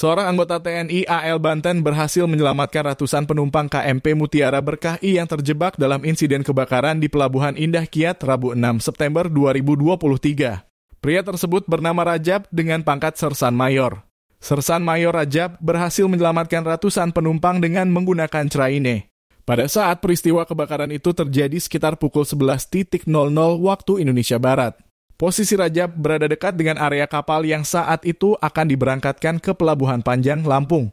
Seorang anggota TNI AL Banten berhasil menyelamatkan ratusan penumpang KMP Mutiara Berkah I yang terjebak dalam insiden kebakaran di Pelabuhan Indah Kiat Rabu 6 September 2023. Pria tersebut bernama Rajab dengan pangkat Sersan Mayor. Sersan Mayor Rajab berhasil menyelamatkan ratusan penumpang dengan menggunakan Traine. Pada saat peristiwa kebakaran itu terjadi sekitar pukul 11.00 waktu Indonesia Barat. Posisi Rajab berada dekat dengan area kapal yang saat itu akan diberangkatkan ke Pelabuhan Panjang, Lampung.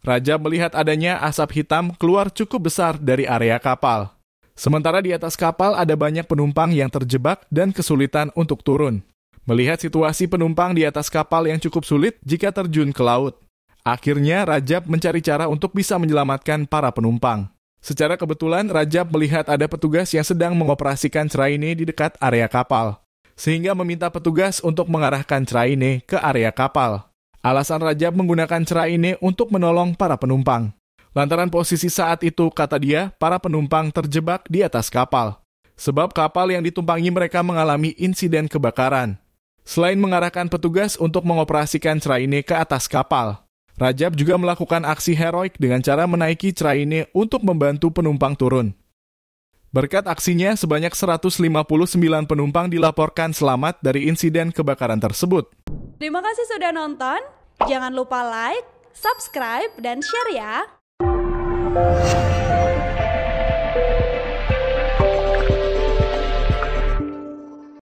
Rajab melihat adanya asap hitam keluar cukup besar dari area kapal. Sementara di atas kapal ada banyak penumpang yang terjebak dan kesulitan untuk turun. Melihat situasi penumpang di atas kapal yang cukup sulit jika terjun ke laut. Akhirnya Rajab mencari cara untuk bisa menyelamatkan para penumpang. Secara kebetulan Rajab melihat ada petugas yang sedang mengoperasikan cerai ini di dekat area kapal sehingga meminta petugas untuk mengarahkan Traine ke area kapal. Alasan Rajab menggunakan Traine untuk menolong para penumpang. Lantaran posisi saat itu, kata dia, para penumpang terjebak di atas kapal. Sebab kapal yang ditumpangi mereka mengalami insiden kebakaran. Selain mengarahkan petugas untuk mengoperasikan Traine ke atas kapal, Rajab juga melakukan aksi heroik dengan cara menaiki Traine untuk membantu penumpang turun. Berkat aksinya, sebanyak 159 penumpang dilaporkan selamat dari insiden kebakaran tersebut. Terima kasih sudah nonton. Jangan lupa like, subscribe, dan share ya.